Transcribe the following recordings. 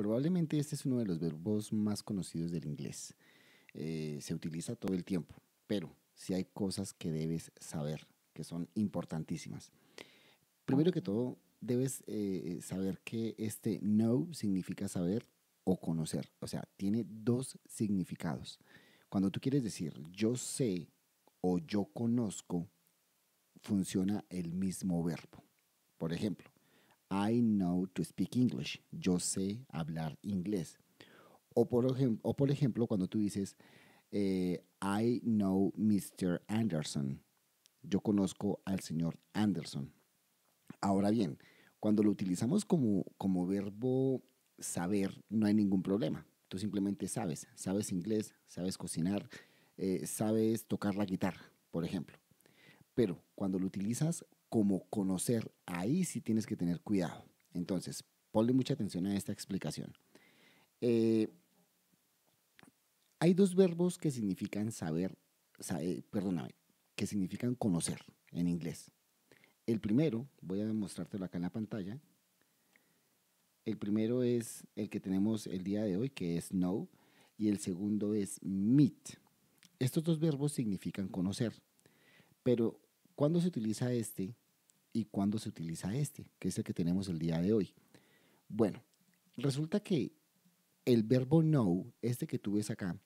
Probablemente este es uno de los verbos más conocidos del inglés. Eh, se utiliza todo el tiempo, pero sí hay cosas que debes saber, que son importantísimas. Primero que todo, debes eh, saber que este know significa saber o conocer. O sea, tiene dos significados. Cuando tú quieres decir yo sé o yo conozco, funciona el mismo verbo. Por ejemplo, I know to speak English. Yo sé hablar inglés. O por, por ejemplo, cuando tú dices, eh, I know Mr. Anderson. Yo conozco al señor Anderson. Ahora bien, cuando lo utilizamos como, como verbo saber, no hay ningún problema. Tú simplemente sabes, sabes inglés, sabes cocinar, eh, sabes tocar la guitarra, por ejemplo. Pero cuando lo utilizas como conocer. Ahí sí tienes que tener cuidado. Entonces, ponle mucha atención a esta explicación. Eh, hay dos verbos que significan saber, saber, eh, perdóname, que significan conocer en inglés. El primero, voy a demostrártelo acá en la pantalla. El primero es el que tenemos el día de hoy, que es know, y el segundo es meet. Estos dos verbos significan conocer, pero ¿Cuándo se utiliza este y cuándo se utiliza este, que es el que tenemos el día de hoy? Bueno, resulta que el verbo know, este que tú ves acá,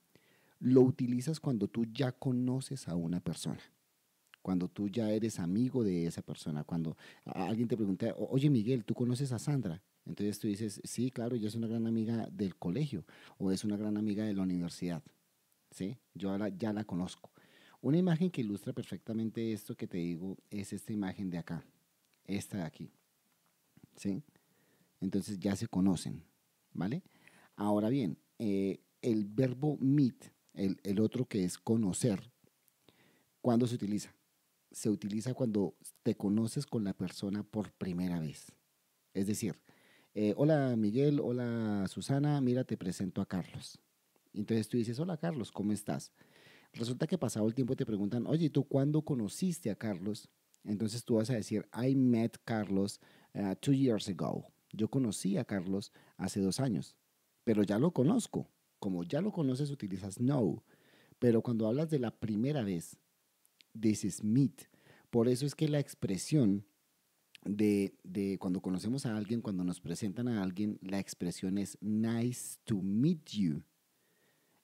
lo utilizas cuando tú ya conoces a una persona, cuando tú ya eres amigo de esa persona, cuando alguien te pregunta, oye Miguel, ¿tú conoces a Sandra? Entonces tú dices, sí, claro, ella es una gran amiga del colegio o es una gran amiga de la universidad, ¿sí? Yo ahora ya la conozco. Una imagen que ilustra perfectamente esto que te digo es esta imagen de acá, esta de aquí. ¿Sí? Entonces ya se conocen, ¿vale? Ahora bien, eh, el verbo meet, el, otro que es conocer, ¿cuándo se utiliza? Se utiliza cuando te conoces con la persona por primera vez. Es decir, eh, hola Miguel, hola Susana, mira, te presento a Carlos. Entonces tú dices, hola Carlos, ¿cómo estás? Resulta que pasado el tiempo te preguntan, oye, ¿tú cuándo conociste a Carlos? Entonces tú vas a decir, I met Carlos uh, two years ago. Yo conocí a Carlos hace dos años, pero ya lo conozco. Como ya lo conoces, utilizas no. Pero cuando hablas de la primera vez, dices meet. Por eso es que la expresión de, cuando conocemos a alguien, cuando nos presentan a alguien, la expresión es nice to meet you.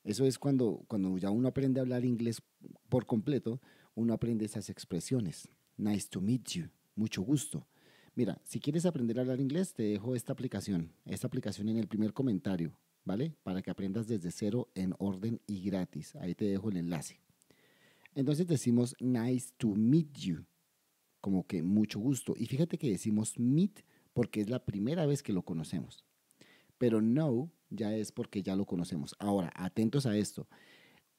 Eso es cuando, cuando ya uno aprende a hablar inglés por completo, uno aprende esas expresiones. Nice to meet you, mucho gusto. Mira, si quieres aprender a hablar inglés, te dejo esta aplicación, esta aplicación en el primer comentario, ¿vale? Para que aprendas desde cero en orden y gratis. Ahí te dejo el enlace. Entonces decimos nice to meet you, como que mucho gusto. Y fíjate que decimos meet porque es la primera vez que lo conocemos. Pero no ya es porque ya lo conocemos. Ahora, atentos a esto.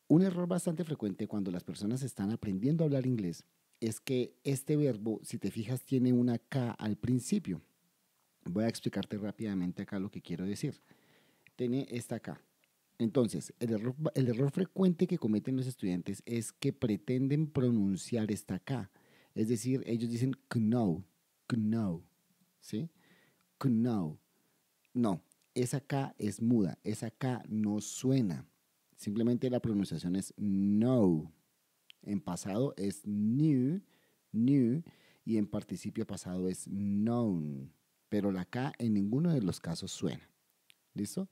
Un error bastante frecuente cuando las personas están aprendiendo a hablar inglés es que este verbo, si te fijas, tiene una K al principio. Voy a explicarte rápidamente acá lo que quiero decir. Tiene esta K. Entonces, el error, frecuente que cometen los estudiantes es que pretenden pronunciar esta K. Es decir, ellos dicen know, No ¿sí? Know. No, esa K es muda, esa K no suena. Simplemente la pronunciación es no. En pasado es new, new, y en participio pasado es known. Pero la K en ninguno de los casos suena. ¿Listo?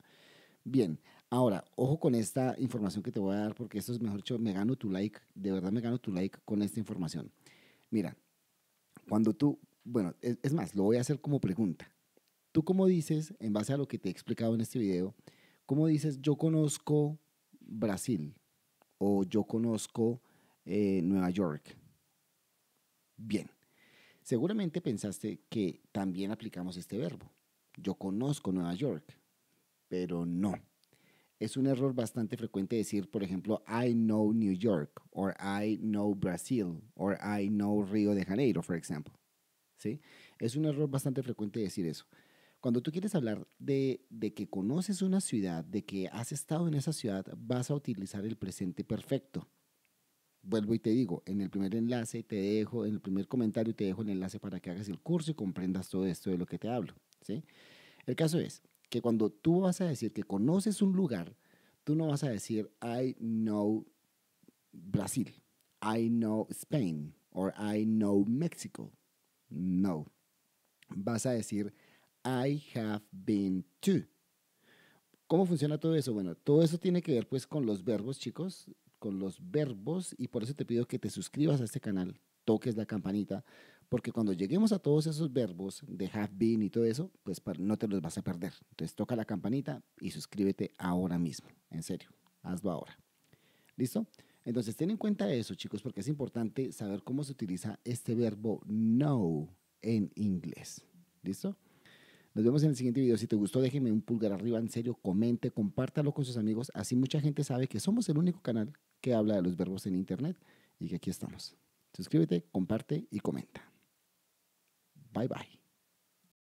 Bien, ahora, ojo con esta información que te voy a dar, porque esto es, mejor dicho, me gano tu like, de verdad me gano tu like con esta información. Mira, cuando tú, bueno, e, es más, lo voy a hacer como pregunta. Tú como dices, en base a lo que te he explicado en este video, como dices, yo conozco Brasil o yo conozco eh, Nueva York. Bien, seguramente pensaste que también aplicamos este verbo. Yo conozco Nueva York, pero no. Es un error bastante frecuente decir, por ejemplo, I know New York, or I know Brazil, or I know Río de Janeiro, por ejemplo. ¿Sí? Es un error bastante frecuente decir eso. Cuando tú quieres hablar de, que conoces una ciudad, de que has estado en esa ciudad, vas a utilizar el presente perfecto. Vuelvo y te digo, en el primer enlace te dejo, en el primer comentario te dejo el enlace para que hagas el curso y comprendas todo esto de lo que te hablo. ¿sí? El caso es que cuando tú vas a decir que conoces un lugar, tú no vas a decir I know Brasil, I know Spain or I know Mexico. No. Vas a decir I have been to. ¿Cómo funciona todo eso? Bueno, todo eso tiene que ver pues con los verbos, chicos, con los verbos y por eso te pido que te suscribas a este canal, toques la campanita, porque cuando lleguemos a todos esos verbos de have been y todo eso, pues no te los vas a perder. Entonces toca la campanita y suscríbete ahora mismo, en serio, hazlo ahora. ¿Listo? Entonces ten en cuenta eso, chicos, porque es importante saber cómo se utiliza este verbo No en inglés. ¿Listo? Nos vemos en el siguiente video. Si te gustó, déjeme un pulgar arriba, en serio, comente, compártalo con sus amigos. Así mucha gente sabe que somos el único canal que habla de los verbos en Internet y que aquí estamos. Suscríbete, comparte y comenta. Bye bye.